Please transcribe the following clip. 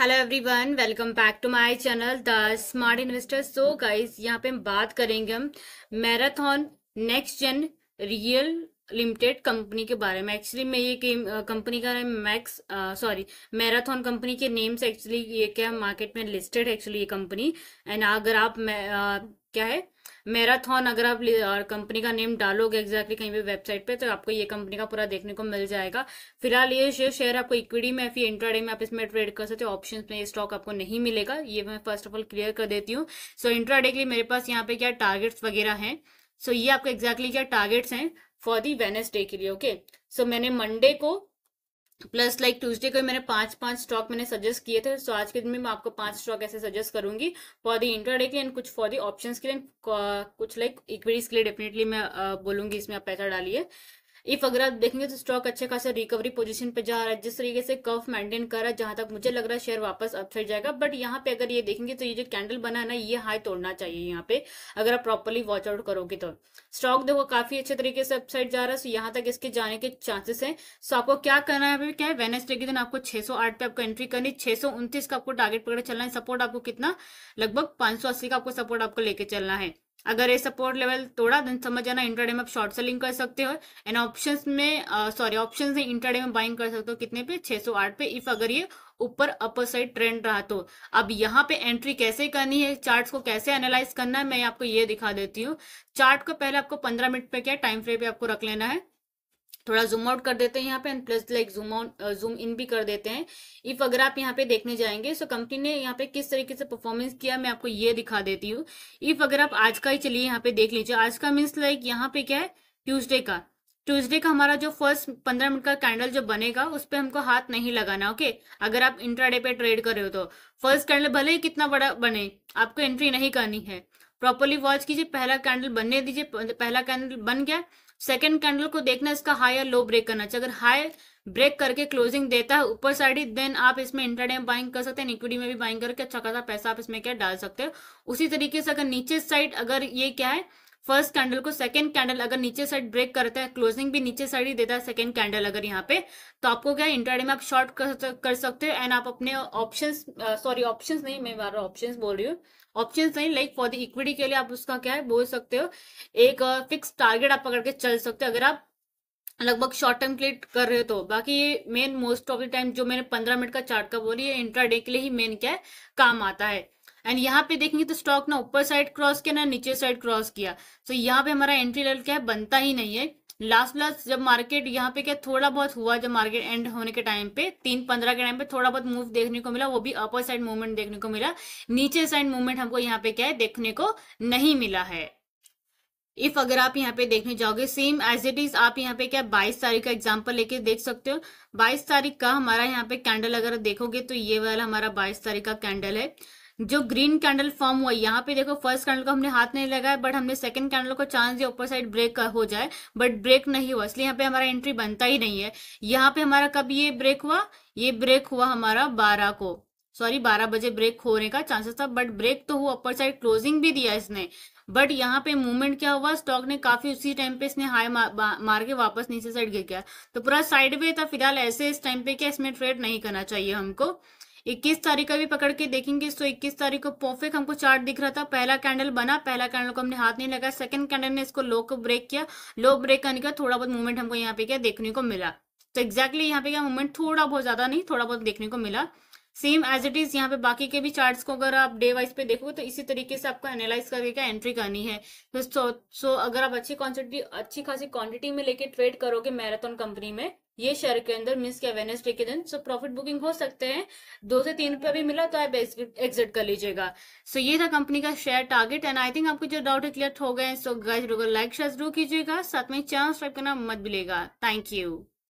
Hello everyone welcome back to my channel the smart investor so guys यहाँ पे हम बात करेंगे हम Marathon Nextgen real limited company के बारे में एक्चुअली मैं ये कंपनी का मैक्स सॉरी मैराथन कंपनी के नेम से एक्चुअली ये क्या मार्केट में लिस्टेड है एक्चुअली ये कंपनी एंड अगर आप क्या है मैराथन अगर आप कंपनी का नेम डालोगे एग्जैक्टली कहीं पे वेबसाइट पे तो आपको ये कंपनी का पूरा देखने को मिल जाएगा फिलहाल ये शेयर शेयर आपको इक्विटी में फिर इंट्राडे में आप इसमें ट्रेड कर सकते हो ऑप्शन में ये स्टॉक आपको नहीं मिलेगा ये मैं फर्स्ट ऑफ ऑल क्लियर कर देती हूँ सो इंट्राडे के लिए मेरे पास यहाँ पे क्या टारगेट्स वगैरह हैं सो so, ये एक्जैक्टली एग्जैक्टली क्या टारगेट्स हैं फॉर दी वेनेसडे के लिए ओके okay? सो so, मैंने मंडे को प्लस लाइक ट्यूजडे को मैंने पांच पांच स्टॉक मैंने सजेस्ट किए थे सो so, आज के दिन में मैं आपको पांच स्टॉक ऐसे सजेस्ट करूंगी फॉर दी इंटरडे के एंड कुछ फॉर दी ऑप्शन के लिए कुछ लाइक like, इक्विटीज के लिए डेफिनेटली uh, मैं uh, बोलूंगी इसमें आप पैसा डालिए इफ अगर आप देखेंगे तो स्टॉक अच्छे खासा रिकवरी पोजीशन पे जा रहा है जिस तरीके से कर्व मेंटेन कर रहा है जहां तक मुझे लग रहा है शेयर वापस अपसाइड जाएगा बट यहाँ पे अगर ये देखेंगे तो ये जो कैंडल बना ना ये हाई तोड़ना चाहिए यहाँ पे अगर आप प्रॉपरली वॉच आउट करोगे तो स्टॉक देखो काफी अच्छे तरीके से अपसाइड जा रहा है सो यहाँ तक इसके जाने के चांसेस है सो आपको क्या करना है अभी क्या है वेनेसडे के दिन आपको छह पे आपको एंट्री करनी छह का आपको टारगेट पकड़ चलना है सपोर्ट आपको कितना लगभग पांच का आपको सपोर्ट आपको लेके चलना है अगर ये सपोर्ट लेवल तोड़ा देन समझ जाना इंटरडे में आप शॉर्ट सेलिंग कर सकते हो एंड ऑप्शंस में सॉरी ऑप्शंस में इंटरडे में बाइंग कर सकते हो कितने पे 608 पे इफ अगर ये ऊपर अपर साइड ट्रेंड रहा तो अब यहाँ पे एंट्री कैसे करनी है चार्ट्स को कैसे एनालाइज करना है मैं आपको ये दिखा देती हूँ चार्ट को पहले आपको पंद्रह मिनट पे क्या टाइम फ्रेम पे आपको रख लेना है थोड़ा जूम आउट कर देते हैं यहाँ पे and plus like zoom out zoom in भी कर देते हैं इफ अगर आप यहाँ पे देखने जाएंगे सो कंपनी ने यहाँ पे किस तरीके से परफॉर्मेंस किया मैं आपको ये दिखा देती हूँ इफ अगर आप आज का ही चलिए यहाँ पे देख लीजिए आज का मीन्स लाइक यहाँ पे क्या है ट्यूजडे का ट्यूजडे का हमारा जो फर्स्ट पंद्रह मिनट का कैंडल जो बनेगा उस पर हमको हाथ नहीं लगाना ओके अगर आप इंट्राडे पे ट्रेड कर रहे हो तो फर्स्ट कैंडल भले ही कितना बड़ा बने आपको एंट्री नहीं करनी है प्रॉपरली वॉच कीजिए पहला कैंडल बनने दीजिए पहला कैंडल बन गया सेकंड कैंडल को देखना इसका हाई या लो ब्रेक करना चाहिए अच्छा, अगर हाई ब्रेक करके क्लोजिंग देता है ऊपर साइड ही देन आप इसमें इंटरडे बाइंग कर सकते हैं इक्विटी में भी बाइंग करके अच्छा खासा पैसा आप इसमें क्या डाल सकते हो उसी तरीके से अगर नीचे साइड अगर ये क्या है फर्स्ट कैंडल को सेकंड कैंडल अगर नीचे साइड ब्रेक करता है क्लोजिंग भी नीचे साइड ही देता है सेकंड कैंडल अगर यहाँ पे तो आपको क्या इंटरडे में आप शॉर्ट कर, सकते हो एंड आप अपने ऑप्शन सॉरी ऑप्शन नहीं मैं बारह ऑप्शन बोल रही हूँ ऑप्शन नहीं लाइक फॉर द इक्विटी के लिए आप उसका क्या है बोल सकते हो एक फिक्स uh, टारगेट आप पकड़ के चल सकते हो अगर आप लगभग शॉर्ट टर्म के कर रहे हो तो बाकी ये main most of the time जो मैंने पंद्रह मिनट का चार्ट का बोली है इंटरडे के लिए ही मेन क्या है काम आता है एंड यहाँ पे देखेंगे तो स्टॉक ना ऊपर साइड क्रॉस किया ना नीचे साइड क्रॉस किया तो यहाँ पे हमारा एंट्री लेवल क्या है बनता ही नहीं है लास्ट लास्ट जब मार्केट यहाँ पे क्या थोड़ा बहुत हुआ जब मार्केट एंड होने के टाइम पे तीन पंद्रह के टाइम पे थोड़ा बहुत मूव देखने को मिला वो भी अपर साइड मूवमेंट देखने को मिला नीचे साइड मूवमेंट हमको यहाँ पे क्या है देखने को नहीं मिला है इफ अगर आप यहाँ पे देखने जाओगे सेम एज इट इज आप यहाँ पे क्या बाईस तारीख का एग्जाम्पल लेके देख सकते हो बाईस तारीख का हमारा यहाँ पे कैंडल अगर देखोगे तो ये वाला हमारा बाईस तारीख का कैंडल है जो ग्रीन कैंडल फॉर्म हुआ यहाँ पे देखो फर्स्ट कैंडल को हमने हाथ नहीं लगाया बट हमने सेकंड कैंडल को चांस दिया ऊपर साइड ब्रेक हो जाए बट ब्रेक नहीं हुआ इसलिए यहाँ पे हमारा एंट्री बनता ही नहीं है यहाँ पे हमारा कब ये ब्रेक हुआ ये ब्रेक हुआ हमारा बारह को सॉरी बारह बजे ब्रेक होने का चांसेस था बट ब्रेक तो हुआ अपर साइड क्लोजिंग भी दिया इसने बट यहाँ पे मूवमेंट क्या हुआ स्टॉक ने काफी उसी टाइम पे इसने हाई मार, मार के वापस नीचे साइड गिर गया तो पूरा साइड वे था फिलहाल ऐसे इस टाइम पे क्या इसमें ट्रेड नहीं करना चाहिए हमको इक्कीस तारीख का भी पकड़ के देखेंगे तो इक्कीस तारीख को परफेक्ट हमको चार्ट दिख रहा था पहला कैंडल बना पहला कैंडल को हमने हाथ नहीं लगाया सेकंड कैंडल ने इसको लो को ब्रेक किया लो ब्रेक करने का थोड़ा बहुत मूवमेंट हमको यहाँ पे क्या देखने को मिला तो एक्जैक्टली यहाँ पे क्या मूवमेंट थोड़ा बहुत ज्यादा नहीं थोड़ा बहुत देखने को मिला सेम एज इट इज यहाँ पे बाकी के भी चार्ट्स को अगर आप डे वाइज पे देखोगे तो इसी तरीके से आपको एनालाइज करके क्या एंट्री करनी है तो सो, अगर आप अच्छी क्वांटिटी अच्छी खासी क्वांटिटी में लेके ट्रेड करोगे मैराथन कंपनी में ये शेयर के अंदर मीन्स क्या वेनेसडे के दिन सो प्रॉफिट बुकिंग हो सकते हैं दो से तीन रुपया भी मिला तो आप एग्जिट कर लीजिएगा सो so, ये था कंपनी का share target and I think आपको जो डाउट है क्लियर हो गए सो गाइज लाइक शेयर जरूर कीजिएगा साथ में चैनल सब्सक्राइब करना मत मिलेगा थैंक यू